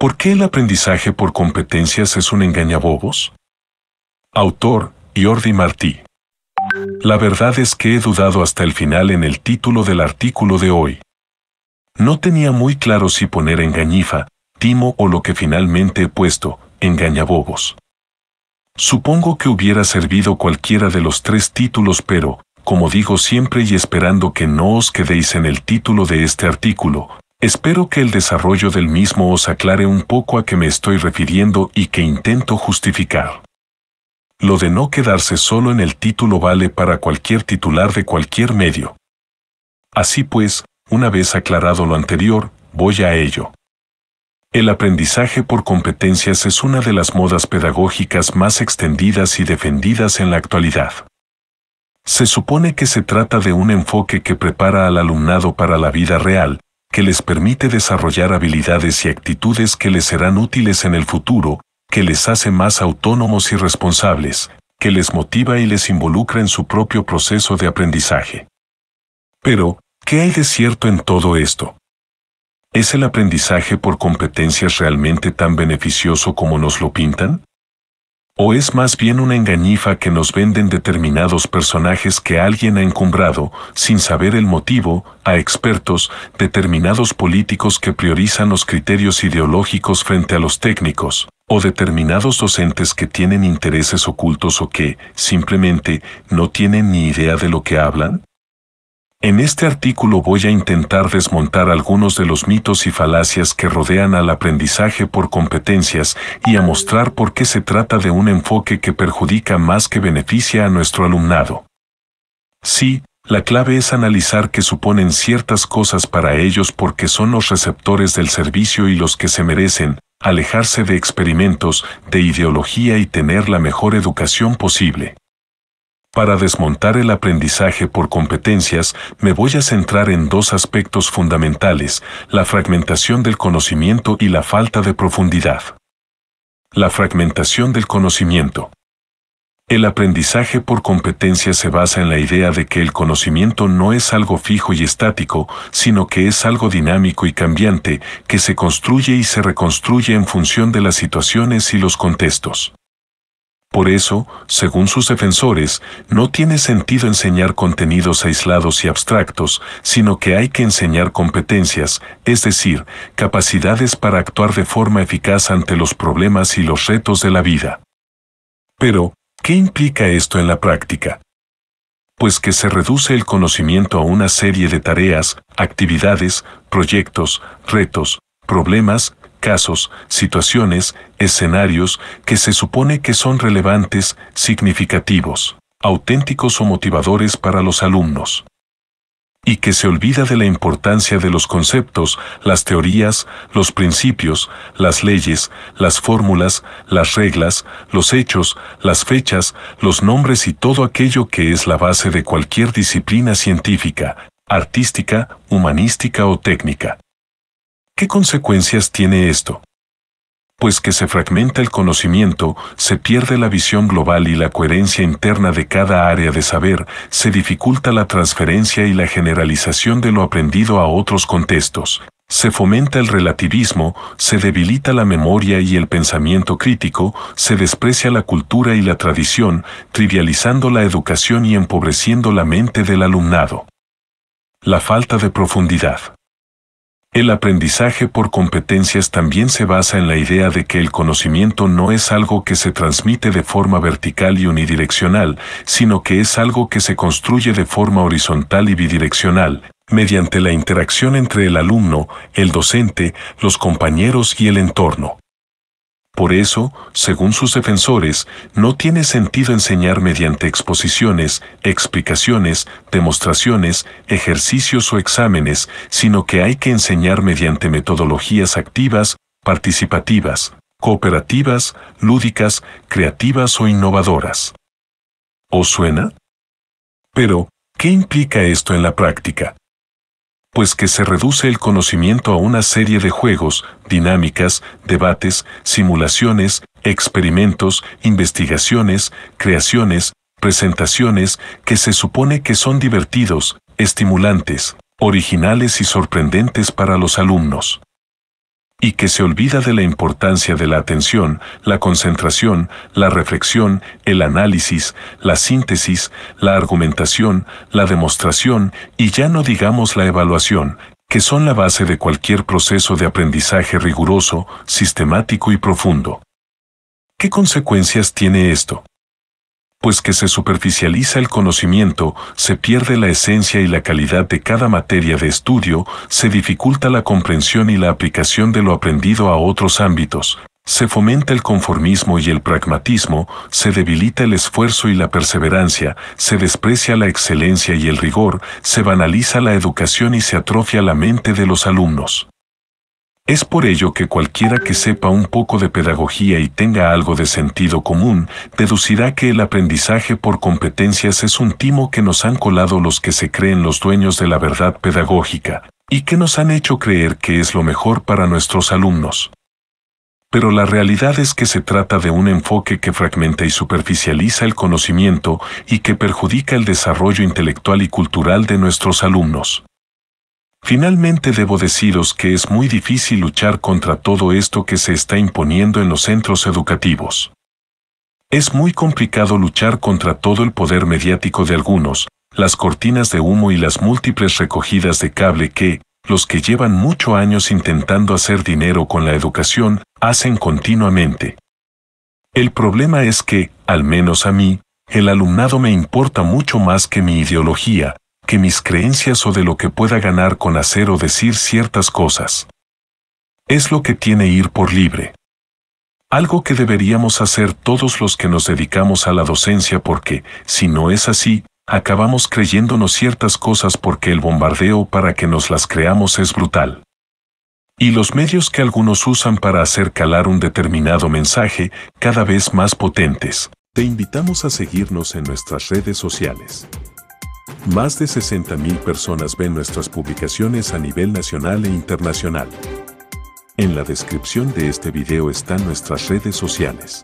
¿Por qué el aprendizaje por competencias es un engañabobos? Autor, Jordi Martí. La verdad es que he dudado hasta el final en el título del artículo de hoy. No tenía muy claro si poner engañifa, timo o lo que finalmente he puesto, engañabobos. Supongo que hubiera servido cualquiera de los tres títulos, pero, como digo siempre y esperando que no os quedéis en el título de este artículo, Espero que el desarrollo del mismo os aclare un poco a qué me estoy refiriendo y que intento justificar. Lo de no quedarse solo en el título vale para cualquier titular de cualquier medio. Así pues, una vez aclarado lo anterior, voy a ello. El aprendizaje por competencias es una de las modas pedagógicas más extendidas y defendidas en la actualidad. Se supone que se trata de un enfoque que prepara al alumnado para la vida real, que les permite desarrollar habilidades y actitudes que les serán útiles en el futuro, que les hace más autónomos y responsables, que les motiva y les involucra en su propio proceso de aprendizaje. Pero, ¿qué hay de cierto en todo esto? ¿Es el aprendizaje por competencias realmente tan beneficioso como nos lo pintan? o es más bien una engañifa que nos venden determinados personajes que alguien ha encumbrado, sin saber el motivo, a expertos, determinados políticos que priorizan los criterios ideológicos frente a los técnicos, o determinados docentes que tienen intereses ocultos o que, simplemente, no tienen ni idea de lo que hablan? En este artículo voy a intentar desmontar algunos de los mitos y falacias que rodean al aprendizaje por competencias y a mostrar por qué se trata de un enfoque que perjudica más que beneficia a nuestro alumnado. Sí, la clave es analizar qué suponen ciertas cosas para ellos porque son los receptores del servicio y los que se merecen, alejarse de experimentos, de ideología y tener la mejor educación posible. Para desmontar el aprendizaje por competencias, me voy a centrar en dos aspectos fundamentales, la fragmentación del conocimiento y la falta de profundidad. La fragmentación del conocimiento. El aprendizaje por competencias se basa en la idea de que el conocimiento no es algo fijo y estático, sino que es algo dinámico y cambiante, que se construye y se reconstruye en función de las situaciones y los contextos. Por eso, según sus defensores, no tiene sentido enseñar contenidos aislados y abstractos, sino que hay que enseñar competencias, es decir, capacidades para actuar de forma eficaz ante los problemas y los retos de la vida. Pero, ¿qué implica esto en la práctica? Pues que se reduce el conocimiento a una serie de tareas, actividades, proyectos, retos, problemas, casos, situaciones, escenarios que se supone que son relevantes, significativos, auténticos o motivadores para los alumnos. Y que se olvida de la importancia de los conceptos, las teorías, los principios, las leyes, las fórmulas, las reglas, los hechos, las fechas, los nombres y todo aquello que es la base de cualquier disciplina científica, artística, humanística o técnica. ¿Qué consecuencias tiene esto? Pues que se fragmenta el conocimiento, se pierde la visión global y la coherencia interna de cada área de saber, se dificulta la transferencia y la generalización de lo aprendido a otros contextos, se fomenta el relativismo, se debilita la memoria y el pensamiento crítico, se desprecia la cultura y la tradición, trivializando la educación y empobreciendo la mente del alumnado. La falta de profundidad. El aprendizaje por competencias también se basa en la idea de que el conocimiento no es algo que se transmite de forma vertical y unidireccional, sino que es algo que se construye de forma horizontal y bidireccional, mediante la interacción entre el alumno, el docente, los compañeros y el entorno. Por eso, según sus defensores, no tiene sentido enseñar mediante exposiciones, explicaciones, demostraciones, ejercicios o exámenes, sino que hay que enseñar mediante metodologías activas, participativas, cooperativas, lúdicas, creativas o innovadoras. ¿Os suena? Pero, ¿qué implica esto en la práctica? pues que se reduce el conocimiento a una serie de juegos, dinámicas, debates, simulaciones, experimentos, investigaciones, creaciones, presentaciones que se supone que son divertidos, estimulantes, originales y sorprendentes para los alumnos y que se olvida de la importancia de la atención, la concentración, la reflexión, el análisis, la síntesis, la argumentación, la demostración y ya no digamos la evaluación, que son la base de cualquier proceso de aprendizaje riguroso, sistemático y profundo. ¿Qué consecuencias tiene esto? pues que se superficializa el conocimiento, se pierde la esencia y la calidad de cada materia de estudio, se dificulta la comprensión y la aplicación de lo aprendido a otros ámbitos, se fomenta el conformismo y el pragmatismo, se debilita el esfuerzo y la perseverancia, se desprecia la excelencia y el rigor, se banaliza la educación y se atrofia la mente de los alumnos. Es por ello que cualquiera que sepa un poco de pedagogía y tenga algo de sentido común, deducirá que el aprendizaje por competencias es un timo que nos han colado los que se creen los dueños de la verdad pedagógica, y que nos han hecho creer que es lo mejor para nuestros alumnos. Pero la realidad es que se trata de un enfoque que fragmenta y superficializa el conocimiento y que perjudica el desarrollo intelectual y cultural de nuestros alumnos. Finalmente debo deciros que es muy difícil luchar contra todo esto que se está imponiendo en los centros educativos. Es muy complicado luchar contra todo el poder mediático de algunos, las cortinas de humo y las múltiples recogidas de cable que, los que llevan muchos años intentando hacer dinero con la educación, hacen continuamente. El problema es que, al menos a mí, el alumnado me importa mucho más que mi ideología, que mis creencias o de lo que pueda ganar con hacer o decir ciertas cosas. Es lo que tiene ir por libre. Algo que deberíamos hacer todos los que nos dedicamos a la docencia porque, si no es así, acabamos creyéndonos ciertas cosas porque el bombardeo para que nos las creamos es brutal. Y los medios que algunos usan para hacer calar un determinado mensaje, cada vez más potentes. Te invitamos a seguirnos en nuestras redes sociales. Más de 60.000 personas ven nuestras publicaciones a nivel nacional e internacional. En la descripción de este video están nuestras redes sociales.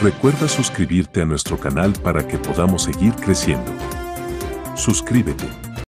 Recuerda suscribirte a nuestro canal para que podamos seguir creciendo. Suscríbete.